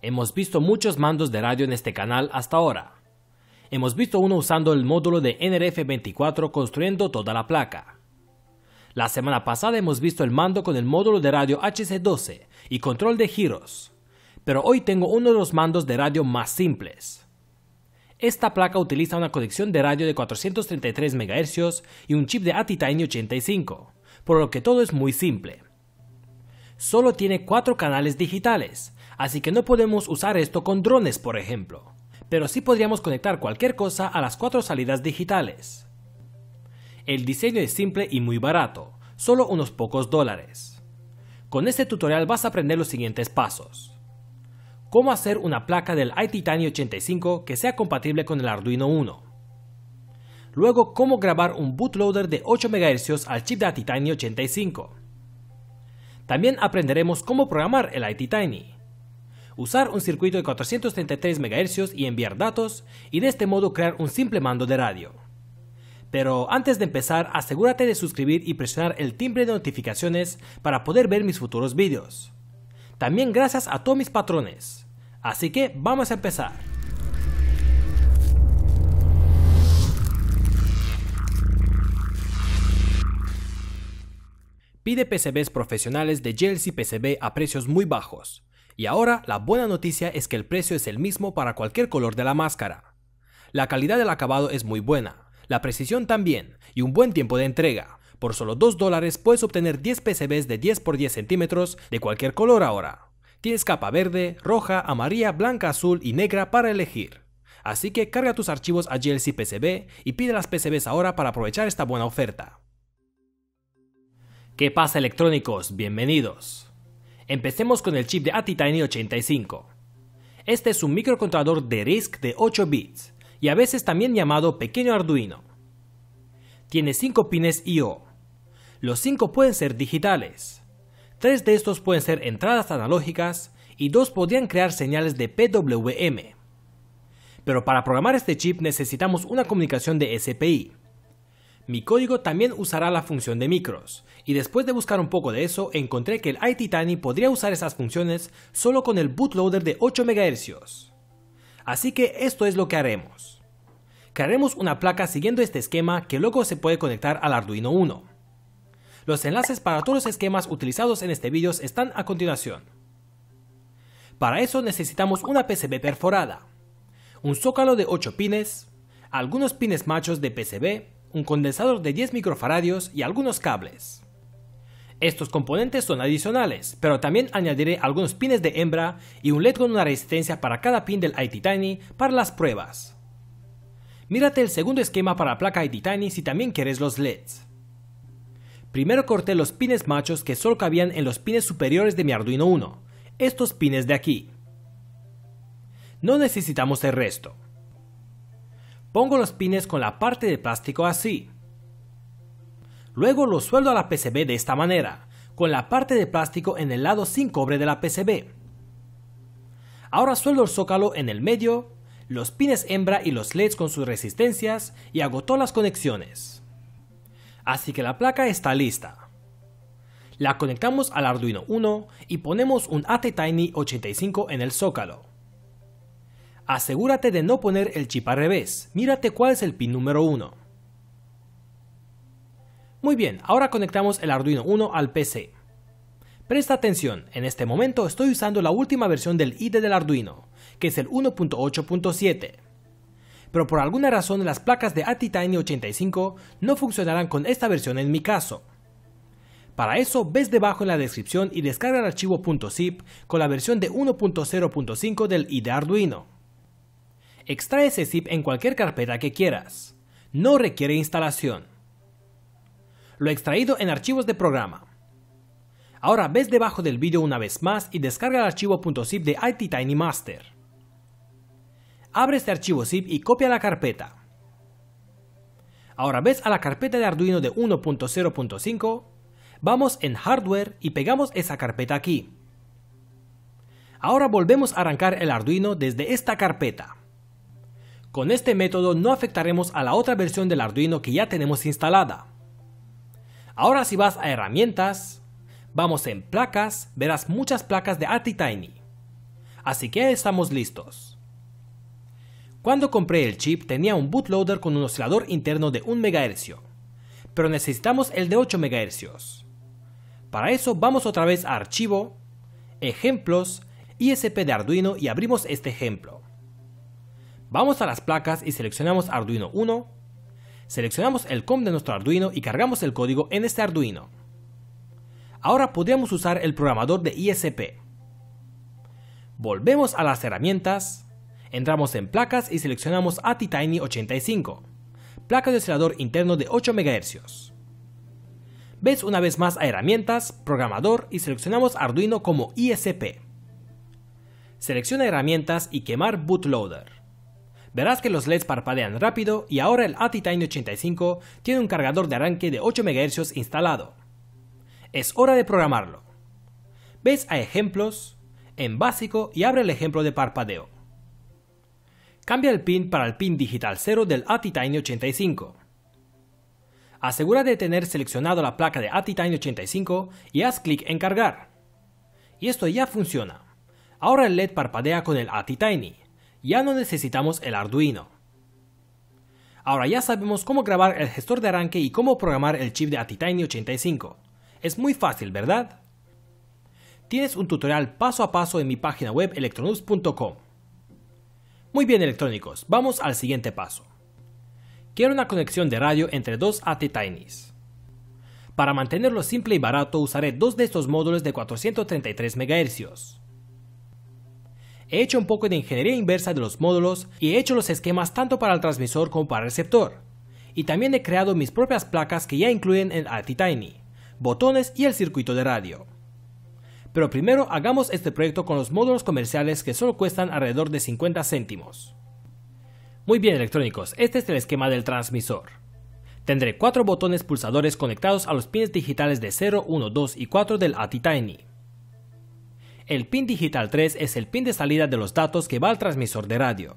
Hemos visto muchos mandos de radio en este canal hasta ahora. Hemos visto uno usando el módulo de NRF24 construyendo toda la placa. La semana pasada hemos visto el mando con el módulo de radio HC12 y control de giros, pero hoy tengo uno de los mandos de radio más simples. Esta placa utiliza una conexión de radio de 433 MHz y un chip de ati 85, por lo que todo es muy simple. Solo tiene 4 canales digitales, así que no podemos usar esto con drones, por ejemplo. Pero sí podríamos conectar cualquier cosa a las cuatro salidas digitales. El diseño es simple y muy barato, solo unos pocos dólares. Con este tutorial vas a aprender los siguientes pasos. Cómo hacer una placa del iTitani 85 que sea compatible con el Arduino 1. Luego, cómo grabar un bootloader de 8 MHz al chip de iTitani 85. También aprenderemos cómo programar el Tiny usar un circuito de 433 MHz y enviar datos, y de este modo crear un simple mando de radio. Pero antes de empezar, asegúrate de suscribir y presionar el timbre de notificaciones para poder ver mis futuros vídeos. También gracias a todos mis patrones. Así que vamos a empezar. Pide PCBs profesionales de JLCPCB PCB a precios muy bajos. Y ahora la buena noticia es que el precio es el mismo para cualquier color de la máscara. La calidad del acabado es muy buena, la precisión también, y un buen tiempo de entrega. Por solo 2 dólares puedes obtener 10 PCBs de 10 x 10 centímetros de cualquier color ahora. Tienes capa verde, roja, amarilla, blanca, azul y negra para elegir. Así que carga tus archivos a GLC PCB y pide las PCBs ahora para aprovechar esta buena oferta. ¿Qué pasa electrónicos? Bienvenidos. Empecemos con el chip de ATtiny 85. Este es un microcontrolador de RISC de 8 bits y a veces también llamado pequeño Arduino. Tiene 5 pines I.O. Los 5 pueden ser digitales. 3 de estos pueden ser entradas analógicas y 2 podrían crear señales de PWM. Pero para programar este chip necesitamos una comunicación de SPI, mi código también usará la función de micros, y después de buscar un poco de eso, encontré que el iTitani podría usar esas funciones solo con el bootloader de 8 MHz. Así que esto es lo que haremos. Crearemos una placa siguiendo este esquema que luego se puede conectar al Arduino 1. Los enlaces para todos los esquemas utilizados en este vídeo están a continuación. Para eso necesitamos una PCB perforada, un zócalo de 8 pines, algunos pines machos de PCB un condensador de 10 microfaradios y algunos cables. Estos componentes son adicionales, pero también añadiré algunos pines de hembra y un LED con una resistencia para cada pin del iTitani para las pruebas. Mírate el segundo esquema para la placa iTitani si también quieres los LEDs. Primero corté los pines machos que solo cabían en los pines superiores de mi Arduino 1, estos pines de aquí. No necesitamos el resto. Pongo los pines con la parte de plástico así. Luego los sueldo a la PCB de esta manera, con la parte de plástico en el lado sin cobre de la PCB. Ahora sueldo el zócalo en el medio, los pines hembra y los LEDs con sus resistencias y agotó las conexiones. Así que la placa está lista. La conectamos al Arduino 1 y ponemos un ATtiny85 en el zócalo asegúrate de no poner el chip al revés. Mírate cuál es el pin número 1. Muy bien, ahora conectamos el Arduino 1 al PC. Presta atención, en este momento estoy usando la última versión del IDE del Arduino, que es el 1.8.7. Pero por alguna razón las placas de ATtiny 85 no funcionarán con esta versión en mi caso. Para eso, ves debajo en la descripción y descarga el archivo .zip con la versión de 1.0.5 del IDE Arduino extrae ese zip en cualquier carpeta que quieras. No requiere instalación. Lo he extraído en archivos de programa. Ahora ves debajo del vídeo una vez más y descarga el archivo .zip de IT Tiny Master. Abre este archivo zip y copia la carpeta. Ahora ves a la carpeta de Arduino de 1.0.5, vamos en Hardware y pegamos esa carpeta aquí. Ahora volvemos a arrancar el Arduino desde esta carpeta. Con este método no afectaremos a la otra versión del Arduino que ya tenemos instalada. Ahora si vas a herramientas, vamos en placas, verás muchas placas de Tiny, Así que estamos listos. Cuando compré el chip tenía un bootloader con un oscilador interno de 1 MHz, pero necesitamos el de 8 MHz. Para eso vamos otra vez a Archivo, Ejemplos, ISP de Arduino y abrimos este ejemplo. Vamos a las placas y seleccionamos Arduino 1. Seleccionamos el COM de nuestro Arduino y cargamos el código en este Arduino. Ahora podríamos usar el programador de ISP. Volvemos a las herramientas. Entramos en placas y seleccionamos attiny 85. Placa de oscilador interno de 8 MHz. Ves una vez más a herramientas, programador y seleccionamos Arduino como ISP. Selecciona herramientas y quemar bootloader. Verás que los LEDs parpadean rápido y ahora el attiny 85 tiene un cargador de arranque de 8 MHz instalado. Es hora de programarlo. Ves a ejemplos, en básico y abre el ejemplo de parpadeo. Cambia el pin para el pin digital 0 del attiny 85. Asegura de tener seleccionado la placa de attiny 85 y haz clic en cargar. Y esto ya funciona. Ahora el LED parpadea con el ATtiny ya no necesitamos el Arduino. Ahora ya sabemos cómo grabar el gestor de arranque y cómo programar el chip de attiny 85. Es muy fácil, ¿verdad? Tienes un tutorial paso a paso en mi página web electronics.com. Muy bien electrónicos, vamos al siguiente paso. Quiero una conexión de radio entre dos ATTinys. Para mantenerlo simple y barato usaré dos de estos módulos de 433 MHz he hecho un poco de ingeniería inversa de los módulos y he hecho los esquemas tanto para el transmisor como para el receptor. Y también he creado mis propias placas que ya incluyen el ATtiny, botones y el circuito de radio. Pero primero hagamos este proyecto con los módulos comerciales que solo cuestan alrededor de 50 céntimos. Muy bien electrónicos, este es el esquema del transmisor. Tendré cuatro botones pulsadores conectados a los pines digitales de 0, 1, 2 y 4 del Tiny. El pin digital 3 es el pin de salida de los datos que va al transmisor de radio.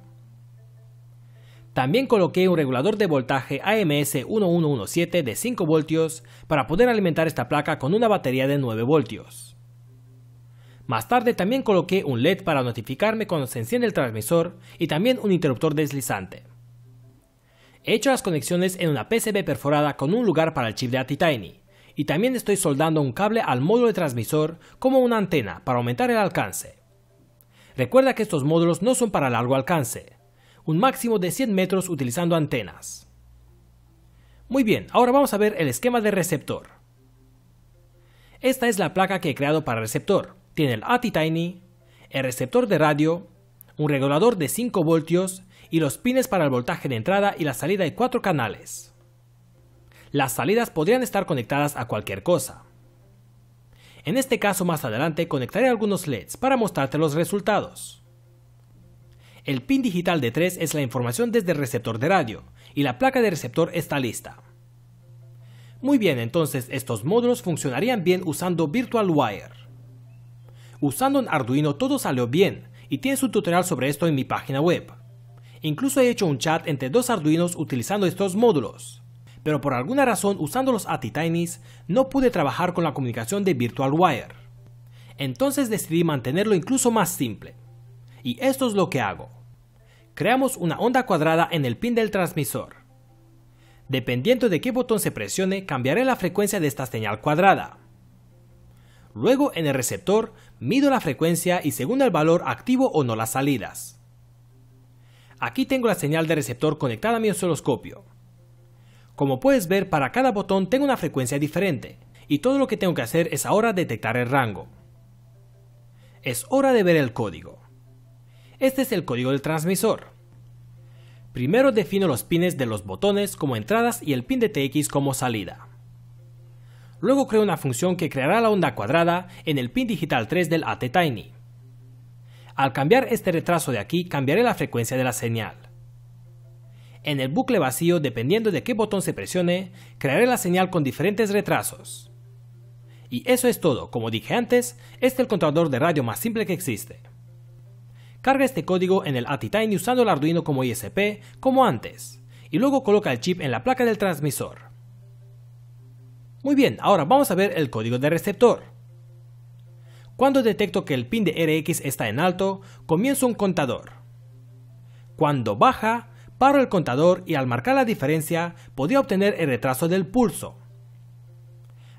También coloqué un regulador de voltaje AMS 1117 de 5 voltios para poder alimentar esta placa con una batería de 9 voltios. Más tarde también coloqué un LED para notificarme cuando se enciende el transmisor y también un interruptor deslizante. He hecho las conexiones en una PCB perforada con un lugar para el chip de Atitiny y también estoy soldando un cable al módulo de transmisor como una antena para aumentar el alcance. Recuerda que estos módulos no son para largo alcance, un máximo de 100 metros utilizando antenas. Muy bien, ahora vamos a ver el esquema de receptor. Esta es la placa que he creado para el receptor. Tiene el Attiny, el receptor de radio, un regulador de 5 voltios y los pines para el voltaje de entrada y la salida de 4 canales las salidas podrían estar conectadas a cualquier cosa. En este caso más adelante conectaré algunos LEDs para mostrarte los resultados. El pin digital de 3 es la información desde el receptor de radio, y la placa de receptor está lista. Muy bien, entonces estos módulos funcionarían bien usando Virtual Wire. Usando un Arduino todo salió bien, y tienes un tutorial sobre esto en mi página web. Incluso he hecho un chat entre dos Arduinos utilizando estos módulos pero por alguna razón usando los ati no pude trabajar con la comunicación de Virtual Wire. Entonces decidí mantenerlo incluso más simple. Y esto es lo que hago. Creamos una onda cuadrada en el pin del transmisor. Dependiendo de qué botón se presione, cambiaré la frecuencia de esta señal cuadrada. Luego en el receptor, mido la frecuencia y según el valor activo o no las salidas. Aquí tengo la señal de receptor conectada a mi osciloscopio. Como puedes ver, para cada botón tengo una frecuencia diferente, y todo lo que tengo que hacer es ahora detectar el rango. Es hora de ver el código. Este es el código del transmisor. Primero defino los pines de los botones como entradas y el pin de TX como salida. Luego creo una función que creará la onda cuadrada en el pin digital 3 del ATtiny. Al cambiar este retraso de aquí, cambiaré la frecuencia de la señal. En el bucle vacío, dependiendo de qué botón se presione, crearé la señal con diferentes retrasos. Y eso es todo, como dije antes, este es el contador de radio más simple que existe. Carga este código en el ATtiny usando el Arduino como ISP, como antes, y luego coloca el chip en la placa del transmisor. Muy bien, ahora vamos a ver el código de receptor. Cuando detecto que el pin de RX está en alto, comienzo un contador. Cuando baja, Paro el contador y al marcar la diferencia podía obtener el retraso del pulso.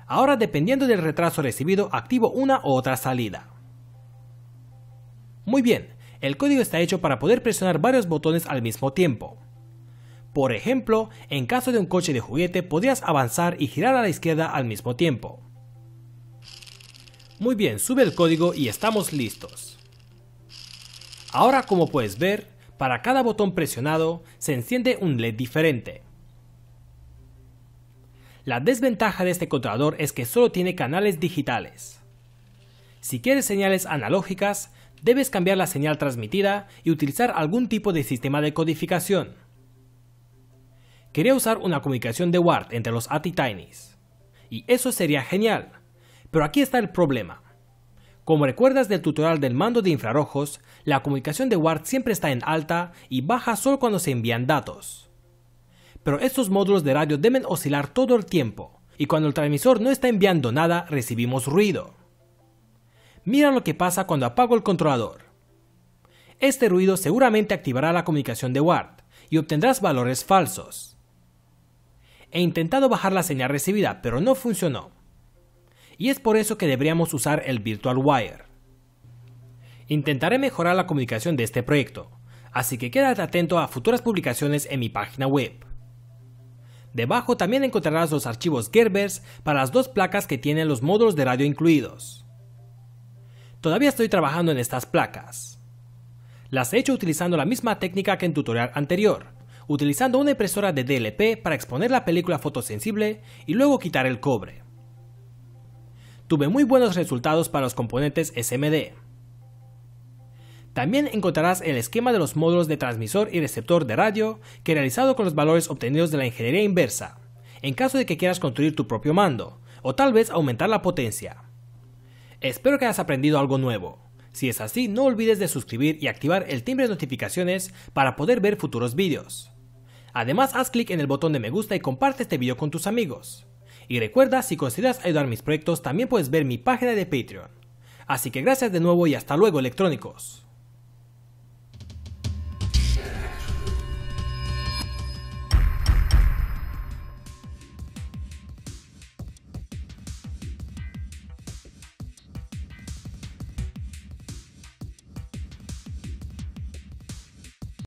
Ahora dependiendo del retraso recibido activo una u otra salida. Muy bien, el código está hecho para poder presionar varios botones al mismo tiempo. Por ejemplo, en caso de un coche de juguete podrías avanzar y girar a la izquierda al mismo tiempo. Muy bien, sube el código y estamos listos. Ahora como puedes ver, para cada botón presionado se enciende un LED diferente. La desventaja de este controlador es que solo tiene canales digitales. Si quieres señales analógicas, debes cambiar la señal transmitida y utilizar algún tipo de sistema de codificación. Quería usar una comunicación de WART entre los ATTINYs Y eso sería genial. Pero aquí está el problema. Como recuerdas del tutorial del mando de infrarrojos, la comunicación de WART siempre está en alta y baja solo cuando se envían datos. Pero estos módulos de radio deben oscilar todo el tiempo, y cuando el transmisor no está enviando nada recibimos ruido. Mira lo que pasa cuando apago el controlador. Este ruido seguramente activará la comunicación de WART y obtendrás valores falsos. He intentado bajar la señal recibida, pero no funcionó y es por eso que deberíamos usar el Virtual Wire. Intentaré mejorar la comunicación de este proyecto, así que quédate atento a futuras publicaciones en mi página web. Debajo también encontrarás los archivos Gerbers para las dos placas que tienen los módulos de radio incluidos. Todavía estoy trabajando en estas placas. Las he hecho utilizando la misma técnica que en tutorial anterior, utilizando una impresora de DLP para exponer la película fotosensible y luego quitar el cobre tuve muy buenos resultados para los componentes SMD. También encontrarás el esquema de los módulos de transmisor y receptor de radio que he realizado con los valores obtenidos de la ingeniería inversa, en caso de que quieras construir tu propio mando, o tal vez aumentar la potencia. Espero que hayas aprendido algo nuevo. Si es así, no olvides de suscribir y activar el timbre de notificaciones para poder ver futuros vídeos. Además, haz clic en el botón de me gusta y comparte este video con tus amigos. Y recuerda, si consideras ayudar mis proyectos, también puedes ver mi página de Patreon. Así que gracias de nuevo y hasta luego, electrónicos.